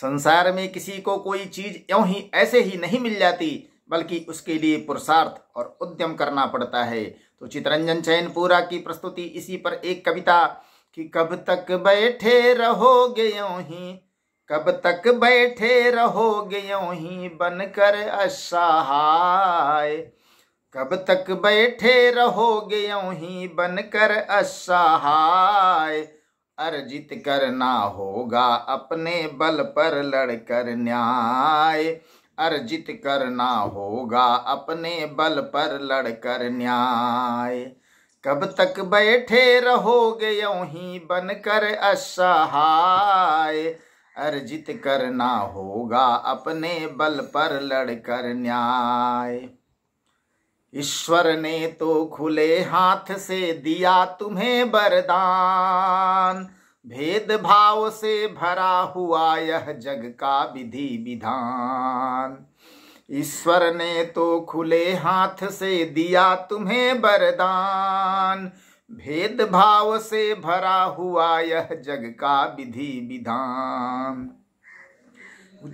संसार में किसी को कोई चीज यों ही ऐसे ही नहीं मिल जाती बल्कि उसके लिए पुरुषार्थ और उद्यम करना पड़ता है तो चितरंजन चैनपुरा की प्रस्तुति इसी पर एक कविता कि कब तक बैठे रहोगे यों ही कब तक बैठे रहोगे यों ही बनकर असहाय कब तक बैठे रहोगे यों ही बनकर असहाय अर्जित करना होगा अपने बल पर लड़कर न्याय अर्जित करना होगा अपने बल पर लड़कर न्याय कब तक बैठे रहोगे यूं ही बनकर असहाय अर्जित करना होगा अपने बल पर लड़कर न्याय ईश्वर ने तो खुले हाथ से दिया तुम्हें बरदान भेदभाव से भरा हुआ यह जग का विधि विधान ईश्वर ने तो खुले हाथ से दिया तुम्हें बरदान भेदभाव से भरा हुआ यह जग का विधि विधान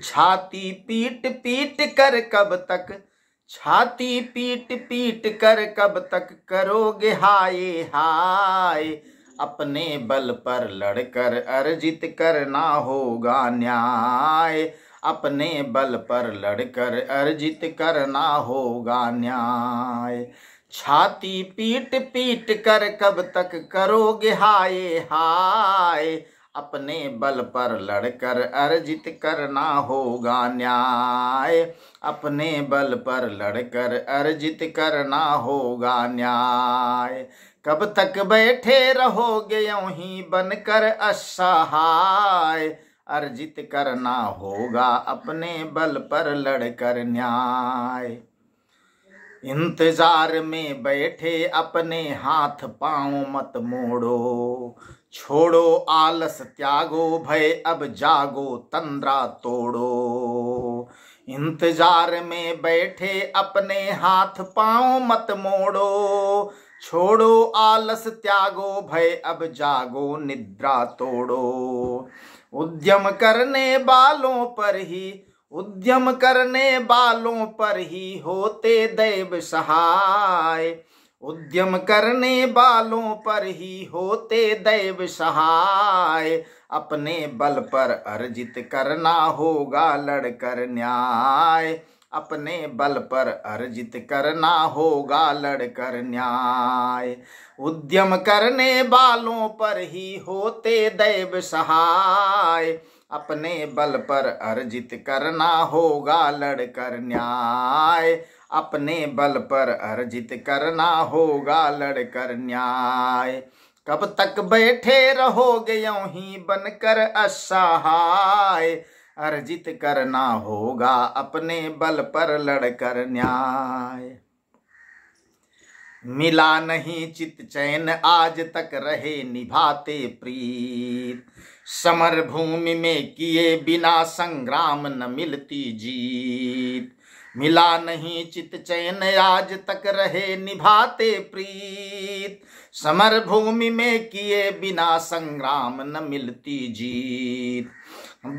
छाती पीट पीट कर कब तक छाती पीट पीट कर कब तक करोगे हाय हाय अपने बल पर लड़कर अर्जित करना होगा न्याय अपने बल पर लड़कर अर्जित करना होगा न्याय छाती पीट पीट कर कब तक करोगे हाय हाय अपने बल पर लड़कर अर्जित करना होगा न्याय अपने बल पर लड़कर अर्जित करना होगा न्याय कब तक बैठे रहोगे यूं ही बनकर असहाय अर्जित करना होगा अपने बल पर लड़कर न्याय इंतजार में बैठे अपने हाथ पांव मत मोड़ो छोड़ो आलस त्यागो भय अब जागो तंद्रा तोड़ो इंतजार में बैठे अपने हाथ पांव मत मोड़ो छोड़ो आलस त्यागो भय अब जागो निद्रा तोड़ो उद्यम करने वालों पर ही उद्यम करने वालों पर ही होते देव सहाय उद्यम करने वालों पर ही होते देव सहाय अपने बल पर अर्जित करना होगा लड़कर न्याय अपने बल पर अर्जित करना होगा लड़कर न्याय उद्यम करने वालों पर ही होते देव सहाय अपने बल पर अर्जित करना होगा लड़कर न्याय अपने बल पर अर्जित करना होगा लड़कर न्याय कब तक बैठे रहोगे यूं ही बनकर असहाय अर्जित करना होगा अपने बल पर लड़कर न्याय मिला नहीं चित चैन आज तक रहे निभाते प्रीत समर भूमि में किए बिना संग्राम न मिलती जीत मिला नहीं चित चैन आज तक रहे निभाते प्रीत समर भूमि में किए बिना संग्राम न मिलती जीत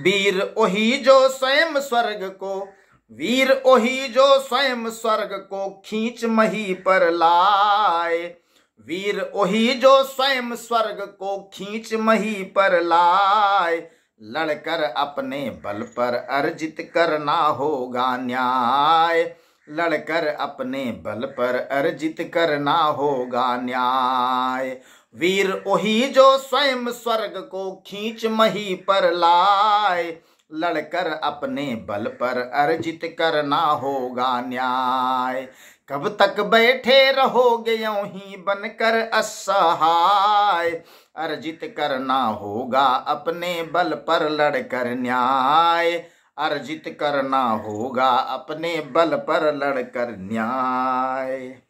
वीर वही जो स्वयं स्वर्ग को वीर ओही जो स्वयं स्वर्ग को खींच मही पर लाए वीर ओही जो स्वयं स्वर्ग को खींच मही पर लाए लड़कर अपने बल पर अर्जित करना होगा न्याय लड़कर अपने बल पर अर्जित करना होगा न्याय वीर ओही जो स्वयं स्वर्ग को खींच मही पर लाए लड़कर अपने बल पर अर्जित करना होगा न्याय कब तक बैठे रहोगे यूं ही बनकर असहाय अर्जित करना होगा अपने बल पर लड़कर न्याय अर्जित करना होगा अपने बल पर लड़कर न्याय